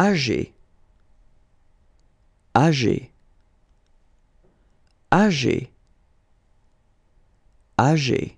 âgé âgé âgé âgé